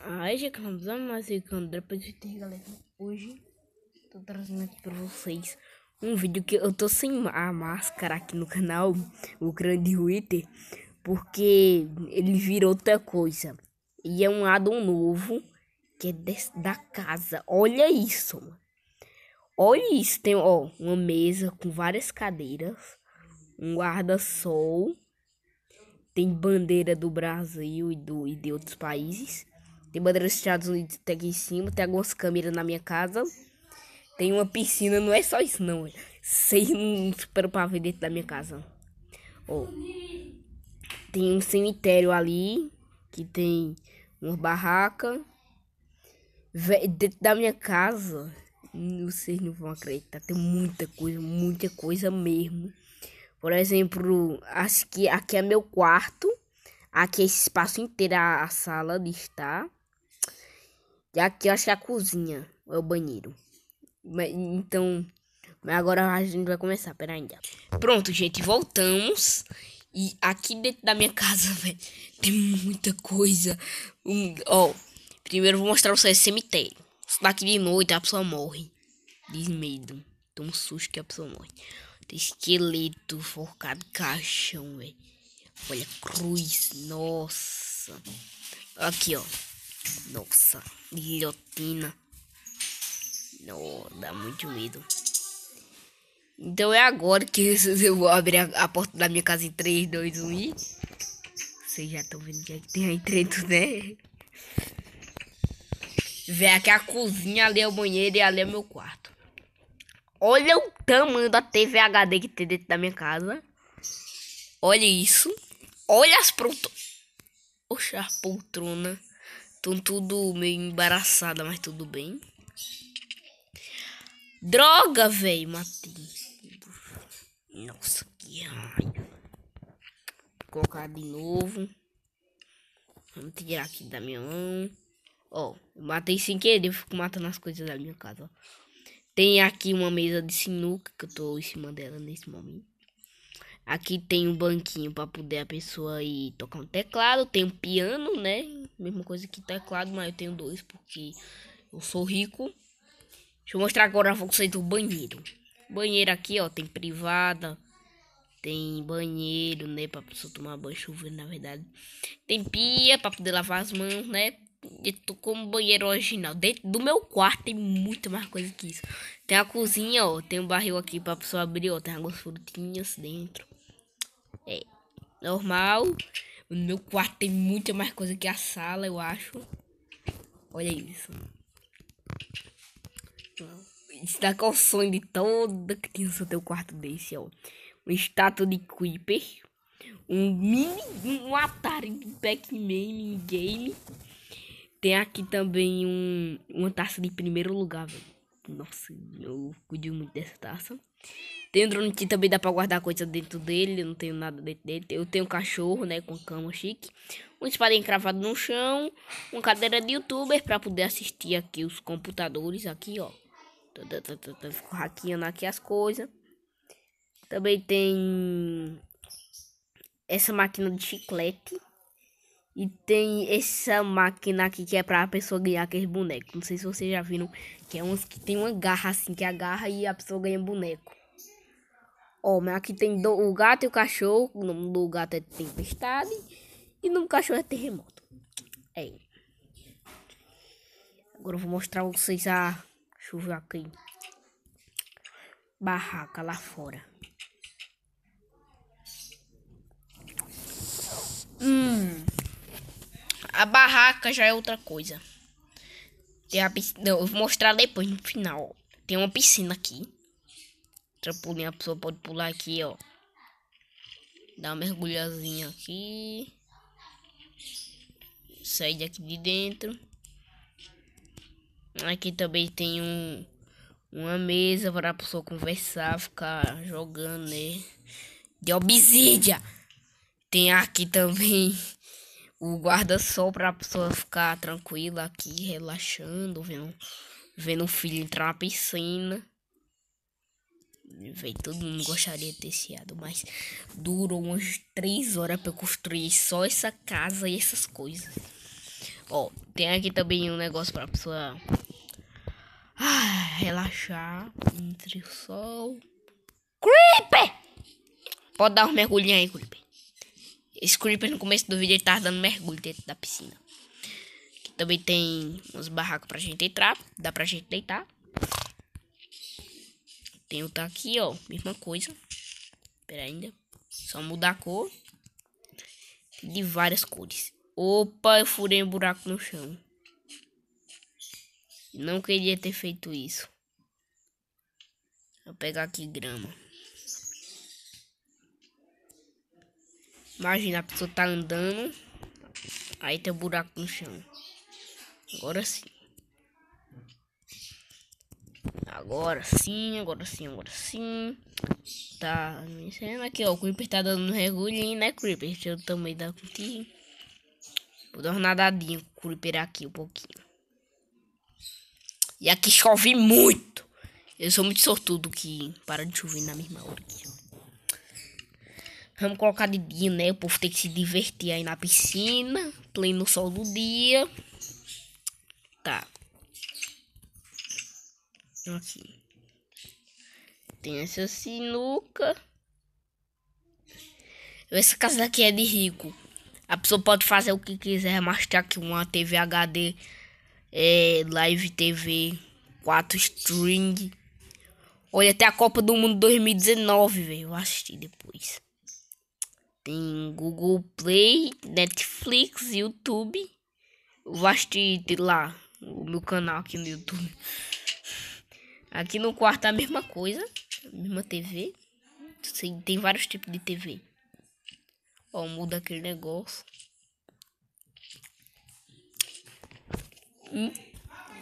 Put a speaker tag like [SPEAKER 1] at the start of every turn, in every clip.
[SPEAKER 1] Ai, já que vamos mais depois de Twitter, galera. Hoje tô trazendo aqui pra vocês um vídeo que eu tô sem a máscara aqui no canal, o grande Twitter, porque ele virou outra coisa. E é um addon novo que é desse, da casa. Olha isso, mano. Olha isso, tem ó, uma mesa com várias cadeiras, um guarda-sol, tem bandeira do Brasil e, do, e de outros países tem bandeira dos Estados Unidos até aqui em cima. Tem algumas câmeras na minha casa. Tem uma piscina, não é só isso não. Véio. um não espero pra ver dentro da minha casa. Oh. Tem um cemitério ali. Que tem uma barraca. dentro da minha casa. Vocês não vão acreditar. Tem muita coisa, muita coisa mesmo. Por exemplo, acho que aqui é meu quarto. Aqui é esse espaço inteiro a, a sala de estar. Aqui eu acho que é a cozinha, é o banheiro. Mas, então, agora a gente vai começar, pera ainda. Pronto, gente, voltamos. E aqui dentro da minha casa, velho, tem muita coisa. Um, ó, primeiro vou mostrar pra vocês o cemitério. Isso daqui de noite a pessoa morre. Diz medo. Tão um susto que a pessoa morre. Tem esqueleto, forcado, caixão, velho. Olha, cruz, nossa. Aqui, ó. Nossa, guilhotina. Não, dá muito medo. Então é agora que eu vou abrir a, a porta da minha casa em 3, 2, 1 e... Vocês já estão vendo que, é que tem aí dentro, né? vem aqui a cozinha, ali é o banheiro e ali é o meu quarto. Olha o tamanho da TV HD que tem dentro da minha casa. Olha isso. Olha as prontas. Oxa, poltrona. Estão tudo meio embaraçada, mas tudo bem. Droga, velho, matei. Nossa, que raiva. Vou colocar de novo. Vamos tirar aqui da minha mão. Ó, matei sem querer, eu fico matando as coisas da minha casa, Tem aqui uma mesa de sinuca que eu tô em cima dela nesse momento. Aqui tem um banquinho para poder a pessoa ir tocar um teclado. Tem um piano, né? Mesma coisa que teclado, mas eu tenho dois porque eu sou rico. Deixa eu mostrar agora pra vocês o banheiro. Banheiro aqui, ó, tem privada. Tem banheiro, né, pra pessoa tomar banho chovendo, na verdade. Tem pia pra poder lavar as mãos, né? Eu tô como banheiro original. Dentro do meu quarto tem muito mais coisa que isso. Tem a cozinha, ó. Tem um barril aqui pra pessoa abrir, ó. Tem algumas frutinhas dentro normal. No meu quarto tem muita mais coisa que a sala, eu acho. Olha isso. Isso dá tá o sonho de toda criança ter um quarto desse, ó. Uma estátua de Creeper. Um mini... Um Atari de Pac-Man game. Tem aqui também um, uma taça de primeiro lugar, velho. Nossa, eu cuido muito dessa taça. Tem um drone que também dá pra guardar coisa dentro dele. Eu não tenho nada dentro dele. Eu tenho um cachorro, né? Com cama chique. Um espada encravado no chão. Uma cadeira de youtuber pra poder assistir aqui os computadores. Aqui, ó. Tá, tá, tá, Fico hackeando aqui as coisas. Também tem... Essa máquina de chiclete. E tem essa máquina aqui que é pra pessoa ganhar aquele boneco. Não sei se vocês já viram. Que é uns que tem uma garra assim, que agarra e a pessoa ganha boneco. Ó, mas aqui tem do, o gato e o cachorro. O nome do gato é Tempestade. E no cachorro é Terremoto. É. Agora eu vou mostrar pra vocês a. Deixa aqui. Barraca lá fora. Hum. A barraca já é outra coisa. Tem a piscina. Não, eu vou mostrar depois no final. Tem uma piscina aqui. Trampolim, a pessoa pode pular aqui, ó. Dá uma mergulhazinha aqui. sai daqui de dentro. Aqui também tem um uma mesa para a pessoa conversar, ficar jogando, né? De obsidia. Tem aqui também o guarda-sol para a pessoa ficar tranquila aqui, relaxando, vendo, vendo o filho entrar na piscina. Véi, todo mundo gostaria de ter chiado, mas durou umas três horas para eu construir só essa casa e essas coisas. Ó, tem aqui também um negócio para a pessoa ah, relaxar entre o sol. Creeper! Pode dar um mergulhinho aí, Creeper. Creeper no começo do vídeo ele tava dando mergulho dentro da piscina. Aqui também tem uns barracos pra gente entrar. Dá pra gente deitar. Tem o tá aqui, ó. Mesma coisa. Pera ainda. Né? Só mudar a cor. De várias cores. Opa, eu furei um buraco no chão. Não queria ter feito isso. Vou pegar aqui grama. Imagina, a pessoa tá andando. Aí tem um buraco no chão. Agora sim. Agora sim, agora sim, agora sim. Tá me ensinando aqui, ó. O Creeper tá dando um regulinho, né, Creeper? Deixa eu também dar contigo. Vou dar uma nadadinha com o Creeper aqui um pouquinho. E aqui chove muito. Eu sou muito sortudo que para de chover na mesma hora aqui, ó. Vamos colocar de dia, né? O povo tem que se divertir aí na piscina, pleno sol do dia. Tá. Então, aqui. Tem essa sinuca. Essa casa aqui é de rico. A pessoa pode fazer o que quiser, é mas tem aqui uma TV HD, é, Live TV, 4 string. Olha, até a Copa do Mundo 2019, velho. Eu assisti depois. Tem Google Play, Netflix, YouTube. Eu que de lá o meu canal aqui no YouTube. Aqui no quarto é a mesma coisa. A mesma TV. Sim, tem vários tipos de TV. Ó, muda aquele negócio. Hum,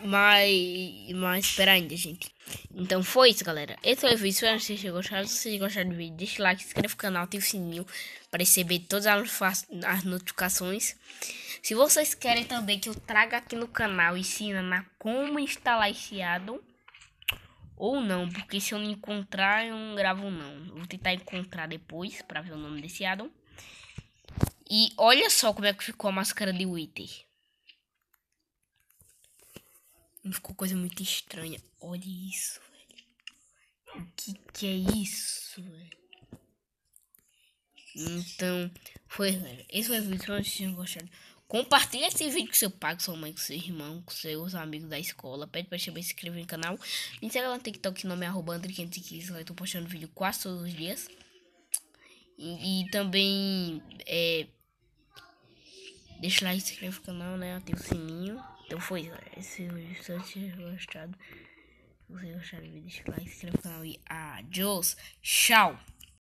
[SPEAKER 1] mas, mas, espera ainda, gente. Então foi isso, galera. Esse foi o vídeo. Espero que vocês Se vocês gostaram do vídeo, deixa o like, se inscreva no canal, ative o sininho para receber todas as notificações. Se vocês querem também que eu traga aqui no canal na como instalar esse addon ou não, porque se eu não encontrar, eu não gravo não. Vou tentar encontrar depois para ver o nome desse addon. E olha só como é que ficou a máscara de Wither ficou coisa muito estranha. Olha isso, velho. O que, que é isso, velho? Então, foi, velho. Esse foi o vídeo. Espero que vocês tenham gostado. Compartilha esse vídeo com seu pai, com sua mãe, com seu irmão, com seus amigos da escola. Pede pra também se inscrever no canal. Me segue lá no TikTok, que nome é arroba André515. eu tô postando vídeo quase todos os dias. E, e também, é... Deixa o like, se inscreve no canal, né? Ativa o sininho. Então foi isso, galera. Esse é o instante gostado. Se você gostar, me deixa o like, se inscreva no canal e adiós. Tchau!